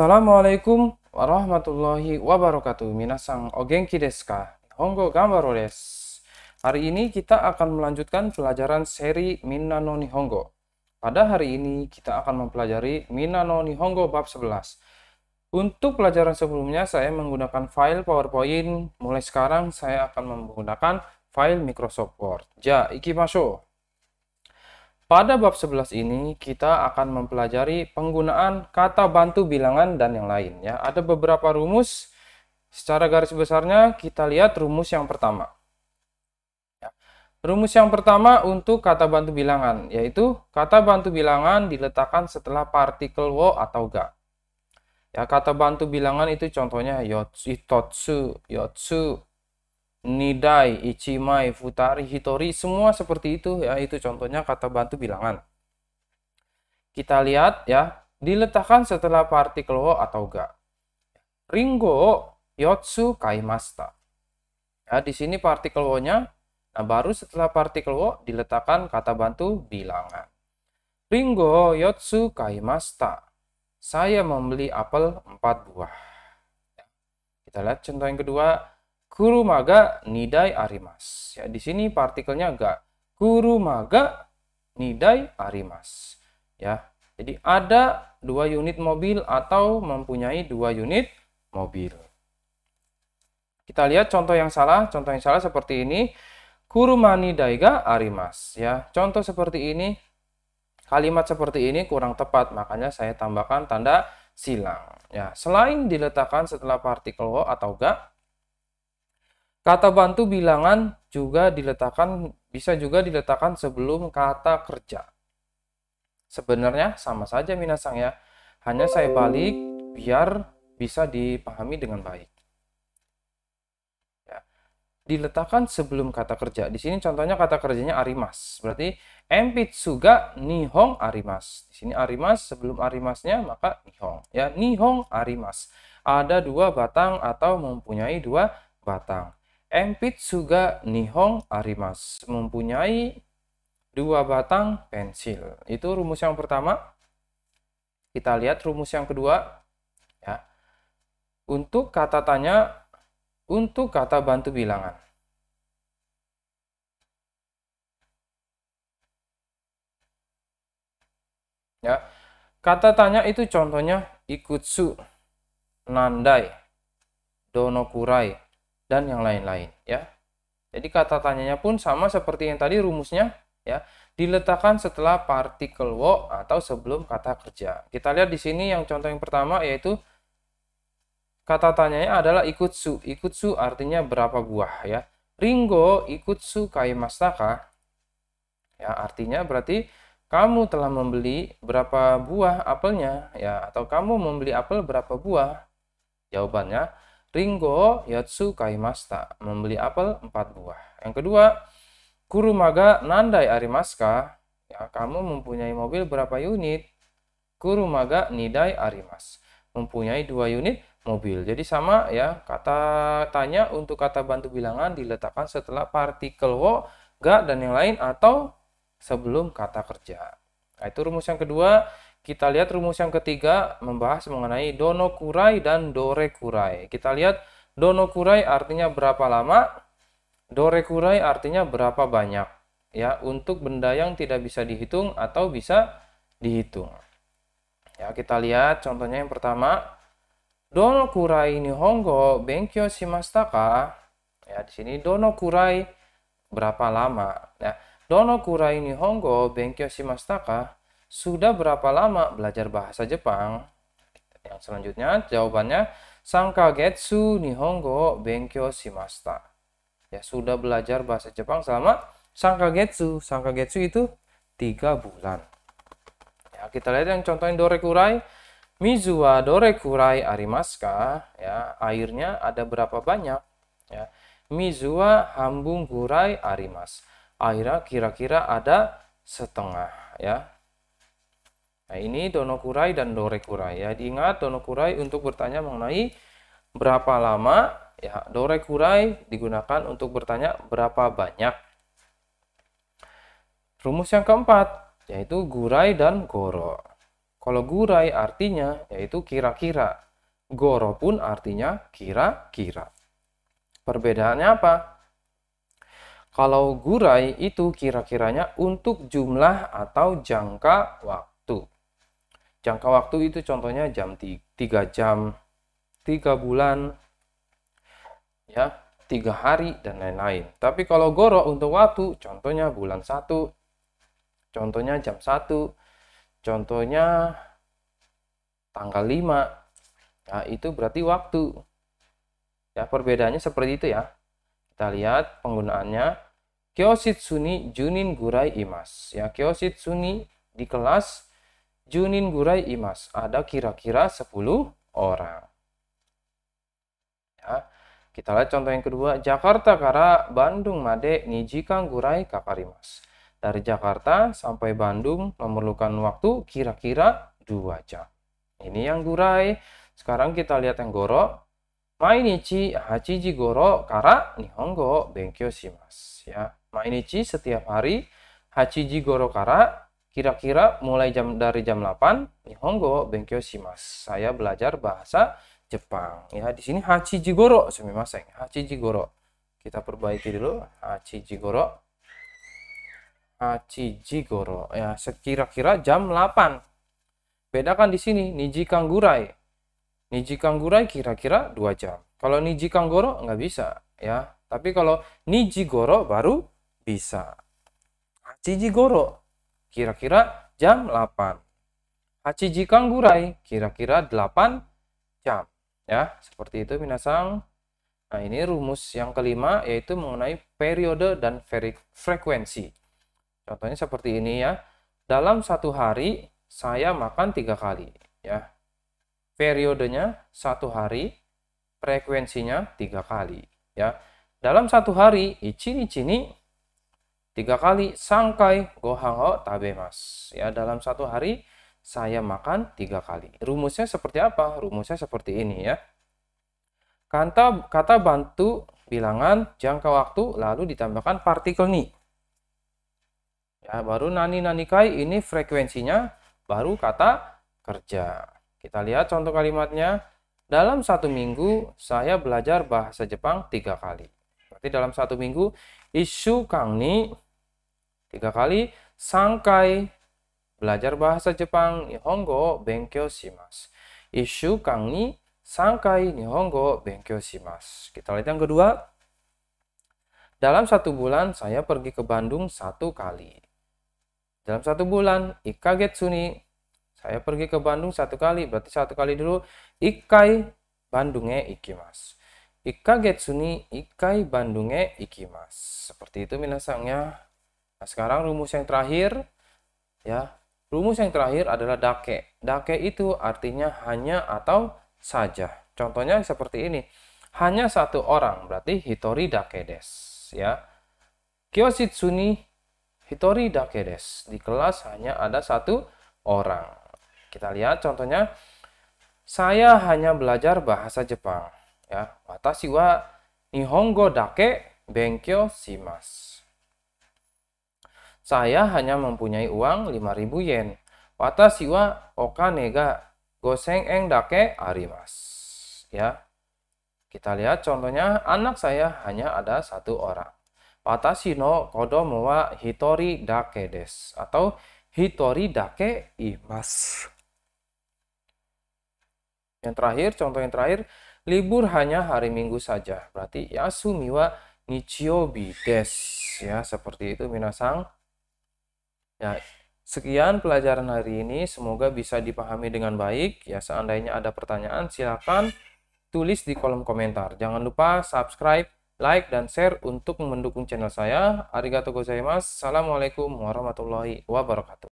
Assalamualaikum warahmatullahi wabarakatuh. Minasang ogenki desu ka? Hongo gambaro desu. Hari ini kita akan melanjutkan pelajaran seri Minna no Nihongo. Pada hari ini kita akan mempelajari Minna no Nihongo bab 11. Untuk pelajaran sebelumnya saya menggunakan file PowerPoint. Mulai sekarang saya akan menggunakan file Microsoft Word. Ja, ikimashou. Pada bab 11 ini kita akan mempelajari penggunaan kata bantu bilangan dan yang lain ya. Ada beberapa rumus secara garis besarnya kita lihat rumus yang pertama. Ya. Rumus yang pertama untuk kata bantu bilangan yaitu kata bantu bilangan diletakkan setelah partikel wo atau ga. Ya, kata bantu bilangan itu contohnya yotsu, itotsu, yotsu, nidai, ichimai, futari, hitori, semua seperti itu ya. Itu contohnya kata bantu bilangan. Kita lihat ya, diletakkan setelah partikel wo atau ga. Ringo yotsu kaimasta. Ya, di sini partikel wo-nya. Nah, baru setelah partikel wo diletakkan kata bantu bilangan. Ringo yotsu kaimasta. Saya membeli apel 4 buah. Ya, kita lihat contoh yang kedua maga nidai arimas. Ya, di sini partikelnya ga. maga nidai arimas. Ya. Jadi ada dua unit mobil atau mempunyai dua unit mobil. Kita lihat contoh yang salah. Contoh yang salah seperti ini. mani daiga arimas. Ya, contoh seperti ini. Kalimat seperti ini kurang tepat, makanya saya tambahkan tanda silang. Ya, selain diletakkan setelah partikel wo atau ga, Kata bantu bilangan juga diletakkan bisa juga diletakkan sebelum kata kerja. Sebenarnya sama saja minasang ya. Hanya saya balik biar bisa dipahami dengan baik. Ya. Diletakkan sebelum kata kerja. Di sini contohnya kata kerjanya arimas. Berarti empitsuga nihong arimas. Di sini arimas sebelum arimasnya maka nihong. Ya, nihong arimas. Ada dua batang atau mempunyai dua batang. Empitsuga Nihong Arimas mempunyai dua batang pensil. Itu rumus yang pertama. Kita lihat rumus yang kedua. Ya. Untuk kata tanya, untuk kata bantu bilangan. Ya. Kata tanya itu contohnya ikutsu, nandai, donokurai, dan yang lain-lain ya. Jadi kata tanyanya pun sama seperti yang tadi rumusnya ya, diletakkan setelah partikel wo atau sebelum kata kerja. Kita lihat di sini yang contoh yang pertama yaitu kata tanyanya adalah ikutsu. Ikutsu artinya berapa buah ya. Ringo ikutsu kaimasaka, ya artinya berarti kamu telah membeli berapa buah apelnya ya atau kamu membeli apel berapa buah? Jawabannya Ringo Yatsu Kaimasta membeli apel 4 buah. Yang kedua, Kurumaga Nandai Arimaska, ya, kamu mempunyai mobil berapa unit? Kurumaga Nidai Arimas, mempunyai dua unit mobil. Jadi sama ya, kata tanya untuk kata bantu bilangan diletakkan setelah partikel wo, ga, dan yang lain atau sebelum kata kerja. Nah, itu rumus yang kedua. Kita lihat rumus yang ketiga membahas mengenai dono kurai dan dore kurai. Kita lihat dono kurai artinya berapa lama, dore kurai artinya berapa banyak ya untuk benda yang tidak bisa dihitung atau bisa dihitung. Ya, kita lihat contohnya yang pertama. Dono kurai hongo benkyo shimashita ka? Ya, di sini dono kurai berapa lama? Ya, dono kurai hongo benkyo shimashita ka? sudah berapa lama belajar bahasa Jepang? Yang selanjutnya jawabannya Sangkagetsu Nihongo Benkyo Shimasta. Ya, sudah belajar bahasa Jepang selama Sangkagetsu. Sangkagetsu itu tiga bulan. Ya, kita lihat yang contohnya dorekurai. Mizu wa dorekurai arimasu ka? Ya, airnya ada berapa banyak? Ya. Mizu wa hambung kurai arimas. Airnya kira-kira ada setengah, ya. Nah, ini dono kurai dan dore kurai ya. Diingat dono kurai untuk bertanya mengenai berapa lama ya. dore kurai digunakan untuk bertanya berapa banyak. Rumus yang keempat yaitu gurai dan goro. Kalau gurai artinya yaitu kira-kira. Goro pun artinya kira-kira. Perbedaannya apa? Kalau gurai itu kira-kiranya untuk jumlah atau jangka waktu jangka waktu itu contohnya jam 3 jam 3 bulan ya tiga hari dan lain-lain tapi kalau goro untuk waktu contohnya bulan 1 contohnya jam 1 contohnya tanggal 5 ya itu berarti waktu ya perbedaannya seperti itu ya kita lihat penggunaannya Kyoshitsuni Junin Gurai Imas ya Kyoshitsuni di kelas Junin Gurai Imas. Ada kira-kira 10 orang. Ya. Kita lihat contoh yang kedua. Jakarta Kara Bandung Made Nijikang Gurai Kakarimas. Dari Jakarta sampai Bandung memerlukan waktu kira-kira 2 jam. Ini yang gurai. Sekarang kita lihat yang goro. Mainichi hachiji goro kara nihongo benkyo shimasu. Ya, mainichi setiap hari hachiji goro kara Kira-kira mulai jam dari jam 8, Nihongo ya Benkyo Shimasu. Saya belajar bahasa Jepang. Ya, di sini Hachi Jigoro sumimasen. Hachi Jigoro. Kita perbaiki dulu Hachi Jigoro. Hachi Jigoro. Ya, sekira-kira jam 8. Bedakan di sini Niji Kanggurai. Niji Kanggurai kira-kira 2 jam. Kalau Niji Kanggoro nggak bisa ya. Tapi kalau Niji Goro baru bisa. Hachi Jigoro kira-kira jam 8. Hachiji kangurai, kira-kira 8 jam. Ya, seperti itu minasang. Nah, ini rumus yang kelima yaitu mengenai periode dan frekuensi. Contohnya seperti ini ya. Dalam satu hari saya makan tiga kali. Ya, periodenya satu hari, frekuensinya tiga kali. Ya, dalam satu hari ichini ini tiga kali sangkai gohango tabemas. Ya, dalam satu hari saya makan tiga kali. Rumusnya seperti apa? Rumusnya seperti ini ya. Kata, kata bantu bilangan jangka waktu lalu ditambahkan partikel ni. Ya, baru nani nani kai ini frekuensinya baru kata kerja. Kita lihat contoh kalimatnya. Dalam satu minggu saya belajar bahasa Jepang tiga kali. Berarti dalam satu minggu Isu Kangni tiga kali Sangkai belajar bahasa Jepang Nihongo Benkyo Shimasu. Isu Kangni Sangkai Nihongo Benkyo Shimasu. Kita lihat yang kedua. Dalam satu bulan saya pergi ke Bandung satu kali. Dalam satu bulan Ikagetsuni saya pergi ke Bandung satu kali. Berarti satu kali dulu Ikai Bandungnya mas. Ikagetsuni, ni ikai bandunge ikimas. Seperti itu minasangnya. Nah, sekarang rumus yang terakhir ya. Rumus yang terakhir adalah dake. Dake itu artinya hanya atau saja. Contohnya seperti ini. Hanya satu orang berarti hitori dake des ya. Kyoshitsuni hitori dake des. Di kelas hanya ada satu orang. Kita lihat contohnya. Saya hanya belajar bahasa Jepang ya watashi wa nihongo dake benkyo simas. saya hanya mempunyai uang 5000 yen watashi wa okane ga goseng eng dake arimas ya kita lihat contohnya anak saya hanya ada satu orang watashi no kodomo wa hitori dake des atau hitori dake imas yang terakhir contoh yang terakhir libur hanya hari Minggu saja. Berarti yasumi wa nichiobi desu ya seperti itu minasang. Ya, sekian pelajaran hari ini semoga bisa dipahami dengan baik. Ya, seandainya ada pertanyaan silakan tulis di kolom komentar. Jangan lupa subscribe, like dan share untuk mendukung channel saya. Arigatou gozaimasu. Assalamualaikum warahmatullahi wabarakatuh.